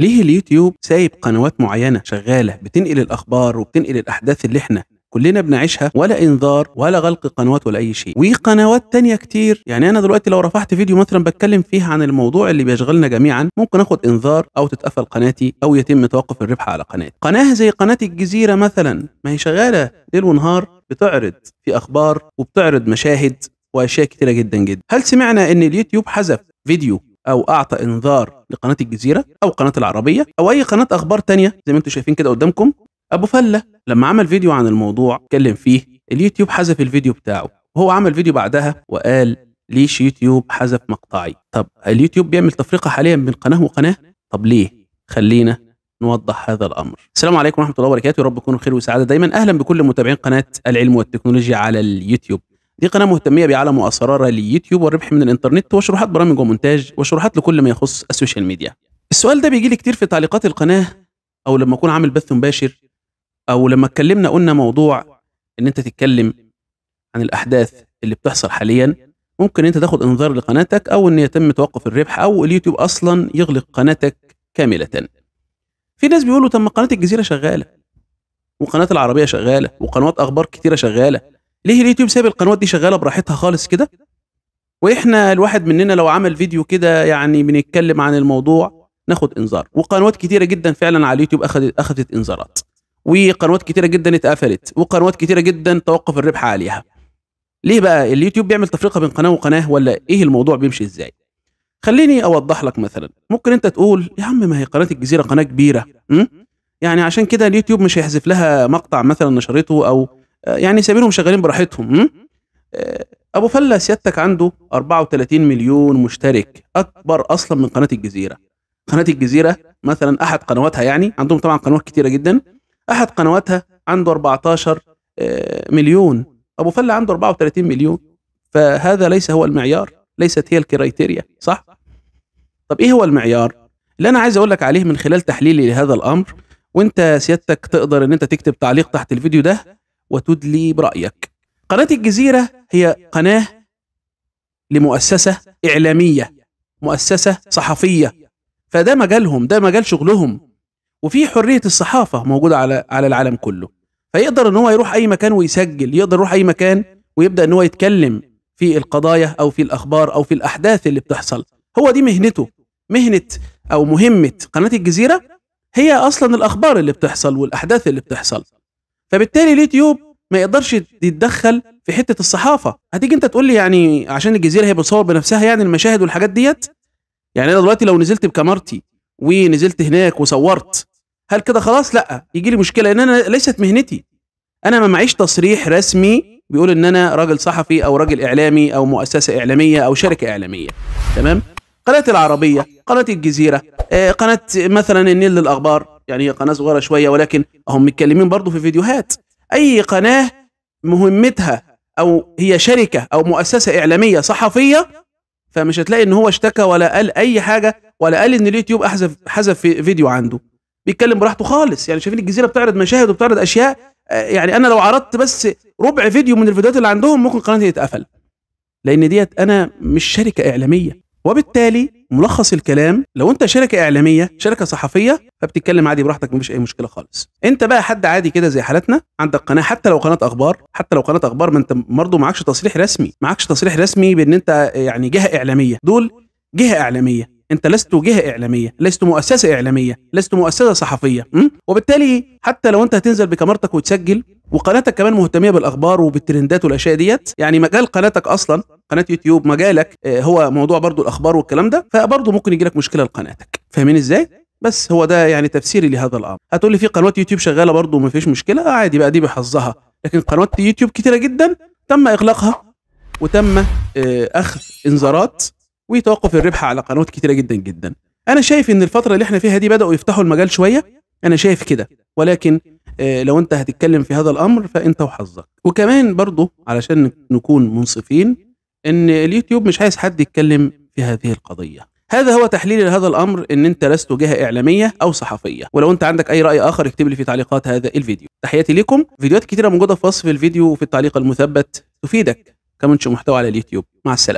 ليه اليوتيوب سايب قنوات معينه شغاله بتنقل الاخبار وبتنقل الاحداث اللي احنا كلنا بنعيشها ولا انذار ولا غلق قنوات ولا اي شيء وقنوات تانية كتير يعني انا دلوقتي لو رفعت فيديو مثلا بتكلم فيه عن الموضوع اللي بيشغلنا جميعا ممكن اخد انذار او تتقفل قناتي او يتم توقف الربح على قناتي قناه زي قناه الجزيره مثلا ما هي شغاله ليل ونهار بتعرض في اخبار وبتعرض مشاهد واشياء كتيره جدا جدا هل سمعنا ان اليوتيوب حذف فيديو او اعطى انذار لقناه الجزيره او قناه العربيه او اي قناه اخبار تانية زي ما انتم شايفين كده قدامكم ابو فله لما عمل فيديو عن الموضوع اتكلم فيه اليوتيوب حذف الفيديو بتاعه وهو عمل فيديو بعدها وقال ليش يوتيوب حذف مقطعي طب اليوتيوب بيعمل تفرقه حاليا بين قناه وقناه طب ليه خلينا نوضح هذا الامر. السلام عليكم ورحمه الله وبركاته، يا رب تكونوا بخير وسعاده دايما، اهلا بكل متابعين قناه العلم والتكنولوجيا على اليوتيوب. دي قناه مهتميه بعالم واسرار اليوتيوب والربح من الانترنت وشروحات برامج ومونتاج وشروحات لكل ما يخص السوشيال ميديا السؤال ده بيجي لي كتير في تعليقات القناه او لما اكون عامل بث مباشر او لما اتكلمنا قلنا موضوع ان انت تتكلم عن الاحداث اللي بتحصل حاليا ممكن انت تاخد انذار لقناتك او ان يتم توقف الربح او اليوتيوب اصلا يغلق قناتك كامله في ناس بيقولوا طب ما قناه الجزيره شغاله وقناه العربيه شغاله وقنوات اخبار كتيره شغاله ليه اليوتيوب ساب القنوات دي شغاله براحتها خالص كده واحنا الواحد مننا لو عمل فيديو كده يعني بنتكلم عن الموضوع ناخد انذار وقنوات كتيره جدا فعلا على اليوتيوب اخذت اخذت انذارات وقنوات كتيره جدا اتقفلت وقنوات كتيره جدا توقف الربح عليها ليه بقى اليوتيوب بيعمل تفرقه بين قناه وقناه ولا ايه الموضوع بيمشي ازاي خليني اوضح لك مثلا ممكن انت تقول يا عم ما هي قناه الجزيره قناه كبيره م? يعني عشان كده اليوتيوب مش هيحذف لها مقطع مثلا نشرته او آه، يعني سايبينهم شغالين براحتهم آه، ابو فله سيادتك عنده 34 مليون مشترك اكبر اصلا من قناه الجزيره قناه الجزيره مثلا احد قنواتها يعني عندهم طبعا قنوات كتيره جدا احد قنواتها عنده 14 آه، مليون ابو فله عنده 34 مليون فهذا ليس هو المعيار ليست هي الكريتيريا صح طب ايه هو المعيار اللي انا عايز اقول لك عليه من خلال تحليلي لهذا الامر وانت سيادتك تقدر ان انت تكتب تعليق تحت الفيديو ده وتدلي برأيك قناة الجزيرة هي قناة لمؤسسة إعلامية مؤسسة صحفية فده مجالهم ده مجال شغلهم وفي حرية الصحافة موجودة على على العالم كله فيقدر ان هو يروح اي مكان ويسجل يقدر يروح اي مكان ويبدأ ان هو يتكلم في القضايا او في الاخبار او في الاحداث اللي بتحصل هو دي مهنته مهنة او مهمة قناة الجزيرة هي اصلا الاخبار اللي بتحصل والاحداث اللي بتحصل فبالتالي اليوتيوب ما يقدرش يتدخل في حته الصحافه هتيجي انت تقول لي يعني عشان الجزيره هي بتصور بنفسها يعني المشاهد والحاجات ديت يعني انا دلوقتي لو نزلت بكاميرتي ونزلت هناك وصورت هل كده خلاص لا يجي لي مشكله ان انا ليست مهنتي انا ما معيش تصريح رسمي بيقول ان انا راجل صحفي او راجل اعلامي او مؤسسه اعلاميه او شركه اعلاميه تمام قناه العربيه قناه الجزيره آه، قناه مثلا النيل للاخبار يعني هي قناه صغيره شويه ولكن هم متكلمين برضه في فيديوهات اي قناه مهمتها او هي شركه او مؤسسه اعلاميه صحفيه فمش هتلاقي ان هو اشتكى ولا قال اي حاجه ولا قال ان اليوتيوب احذف حذف في فيديو عنده بيتكلم براحته خالص يعني شايفين الجزيره بتعرض مشاهد وبتعرض اشياء آه، يعني انا لو عرضت بس ربع فيديو من الفيديوهات اللي عندهم ممكن قناتي تتقفل لان ديت انا مش شركه اعلاميه وبالتالي ملخص الكلام لو انت شركه اعلاميه شركه صحفيه فبتتكلم عادي براحتك مفيش اي مشكله خالص انت بقى حد عادي كده زي حالتنا عندك قناه حتى لو قناه اخبار حتى لو قناه اخبار ما انت برضه معكش تصريح رسمي معكش تصريح رسمي بان انت يعني جهه اعلاميه دول جهه اعلاميه انت لست جهه اعلاميه لست مؤسسه اعلاميه لست مؤسسه صحفيه م? وبالتالي حتى لو انت هتنزل بكاميرتك وتسجل وقناتك كمان مهتميه بالاخبار وبالترندات والاشياء ديت يعني مجال قناتك اصلا قناه يوتيوب مجالك آه، هو موضوع برضو الاخبار والكلام ده فبرضو ممكن يجي لك مشكله لقناتك فاهمين ازاي بس هو ده يعني تفسيري لهذا الامر هتقول لي في قنوات يوتيوب شغاله برضو ما فيش مشكله آه، عادي بقى دي بحظها لكن قنوات يوتيوب كتيره جدا تم اغلاقها وتم آه، اخذ انذارات وتوقف الربح على قنوات كتيره جدا جدا انا شايف ان الفتره اللي احنا فيها دي بداوا يفتحوا المجال شويه انا شايف كده ولكن آه، لو انت هتتكلم في هذا الامر فانت وحظك وكمان برضه علشان نكون منصفين ان اليوتيوب مش عايز حد يتكلم في هذه القضيه هذا هو تحليلي لهذا الامر ان انت لست جهه اعلاميه او صحفيه ولو انت عندك اي راي اخر اكتب لي في تعليقات هذا الفيديو تحياتي لكم فيديوهات كتيره موجوده في وصف الفيديو وفي التعليق المثبت تفيدك كمنتج محتوى على اليوتيوب مع السلامه